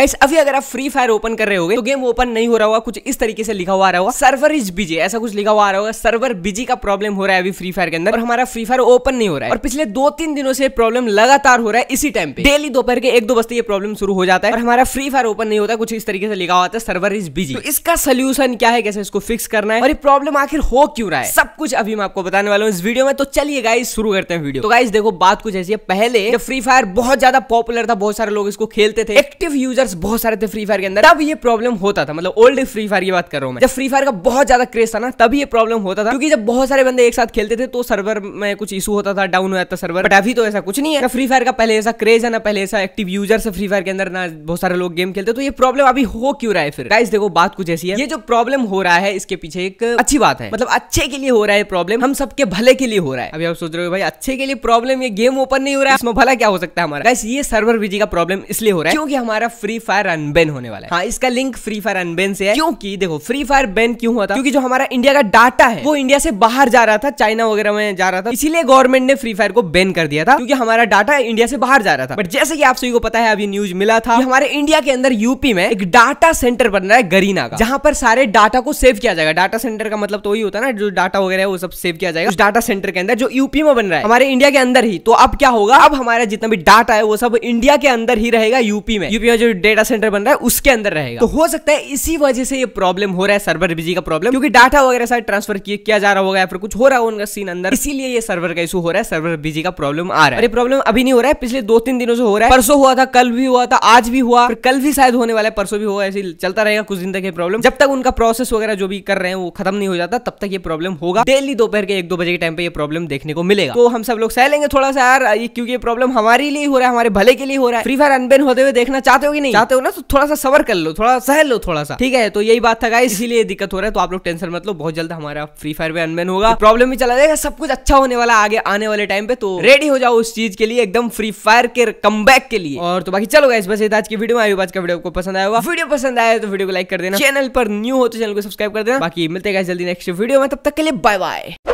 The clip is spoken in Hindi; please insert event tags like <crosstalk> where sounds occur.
गाइस अभी अगर आप फ्री फायर ओपन कर रहे हो तो गेम ओपन नहीं हो रहा होगा कुछ इस तरीके से लिखा हुआ आ रहा होगा सर्वर इज बिजी ऐसा कुछ लिखा हुआ आ रहा होगा सर्वर बिजी का प्रॉब्लम हो रहा है अभी फ्री फायर के अंदर और हमारा फ्री फायर ओपन नहीं हो रहा है और पिछले दो तीन दिनों से प्रॉब्लम लगातार हो रहा है इसी टाइम पे डेली दोपहर के एक दो बजते ये प्रॉब्लम शुरू हो जाता है और हमारा फ्री फायर ओपन नहीं होता कुछ इस तरीके से लिखा हुआ था सर्वर इज बिजी तो इसका सोल्यूशन क्या है कैसे इसको फिक्स करना है और ये प्रॉब्लम आखिर हो क्यों रहा है सब कुछ अभी मैं आपको बताने वाला हूँ इस वीडियो में तो चलिए गाइस शुरू करते हैं वीडियो तो गाइस देखो बात कुछ ऐसी है पहले जब फ्री फायर बहुत ज्यादा पॉपुलर था बहुत सारे लोग इसको खेलते थे एक्टिव यूजर प्लेयर्स बहुत सारे थे फ्री फायर के अंदर तब ये प्रॉब्लम होता था मतलब ओल्ड फ्री फायर की बात कर रहा हूँ मैं जब फ्री फायर का बहुत ज्यादा क्रेज था ना तभी ये प्रॉब्लम होता था क्योंकि जब बहुत सारे बंदे एक साथ खेलते थे तो सर्वर में कुछ इशू होता था डाउन हो जाता सर्वर बट अभी तो ऐसा कुछ नहीं है ना फ्री फायर का पहले ऐसा क्रेज है ना पहले ऐसा एक्टिव यूजर्स है फ्री फायर के अंदर ना बहुत सारे लोग गेम खेलते तो ये प्रॉब्लम अभी हो क्यों रहा है फिर गाइस देखो बात कुछ ऐसी है ये जो प्रॉब्लम हो रहा है इसके पीछे एक अच्छी बात है मतलब अच्छे के लिए हो रहा है प्रॉब्लम हम सबके भले के लिए हो रहा है अभी आप सोच रहे हो भाई अच्छे के लिए प्रॉब्लम ये गेम ओपन नहीं हो रहा है इसमें भला क्या हो सकता है हमारा गाइस ये सर्वर बिजी का प्रॉब्लम इसलिए हो रहा है क्योंकि हमारा फ्री फायर अनबेन होने वाला है हाँ इसका लिंक फ्री फायर अनबेन से है क्योंकि देखो फ्री फायर बैन क्यों हुआ था क्योंकि जो हमारा इंडिया का डाटा है वो इंडिया से बाहर जा रहा था चाइना वगैरह में जा रहा था इसीलिए गवर्नमेंट ने फ्री फायर को बैन कर दिया था क्योंकि हमारा डाटा इंडिया से बाहर जा रहा था बट जैसे कि आप सभी को पता है अभी न्यूज मिला था हमारे इंडिया के अंदर यूपी में एक डाटा सेंटर बन रहा है गरीना का जहां पर सारे डाटा को सेव किया जाएगा डाटा सेंटर का मतलब तो वही होता है ना जो डाटा वगैरह है वो सब सेव किया जाएगा उस डाटा सेंटर के अंदर जो यूपी में बन रहा है हमारे इंडिया के अंदर ही तो अब क्या होगा अब हमारा जितना भी डाटा है वो सब इंडिया के अंदर ही रहेगा यूपी में यूपी में जो डेटा सेंटर बन रहा है उसके अंदर रहेगा तो हो सकता है इसी वजह से ये प्रॉब्लम हो रहा है सर्वर बिजी का प्रॉब्लम क्योंकि डाटा वगैरह सारे ट्रांसफर किया जा रहा होगा या फिर कुछ हो रहा होगा उनका सीन अंदर इसीलिए ये सर्वर का इशू हो रहा है सर्वर बिजी का प्रॉब्लम आ रहा है ये प्रॉब्लम अभी नहीं हो रहा है पिछले दो तीन दिनों से हो रहा है परसों हुआ था कल भी हुआ था आज भी हुआ फिर कल भी शायद होने वाला है परसों भी हुआ ऐसे चलता रहेगा कुछ दिन तक ये प्रॉब्लम जब तक उनका प्रोसेस वगैरह जो भी कर रहे हैं वो खत्म नहीं हो जाता तब तक ये प्रॉब्लम होगा डेली दोपहर के एक दो बजे के टाइम पे ये प्रॉब्लम देखने को मिलेगा तो हम सब लोग सह लेंगे थोड़ा सा यार क्योंकि ये प्रॉब्लम हमारे लिए हो रहा है हमारे भले के लिए हो रहा है फ्री फायर अनबेन होते हुए देखना चाहते हो कि नहीं नहीं चाहते हो ना तो थोड़ा सा सवर कर लो थोड़ा सह लो थोड़ा सा ठीक है तो यही बात था <laughs> इसीलिए दिक्कत हो रहा है तो आप लोग टेंशन मत लो बहुत जल्द हमारा फ्री फायर में अनबैन होगा प्रॉब्लम भी चला जाएगा सब कुछ अच्छा होने वाला आगे आने वाले टाइम पे तो रेडी हो जाओ उस चीज के लिए एकदम फ्री फायर के कम के लिए और तो बाकी चलो गाइस बस आज की वीडियो में आज का वीडियो आपको पसंद आया होगा वीडियो पसंद आया तो वीडियो को लाइक कर देना चैनल पर न्यू हो तो चैनल को सब्सक्राइब कर देना बाकी मिलते हैं जल्दी नेक्स्ट वीडियो में तब तक के लिए बाय बाय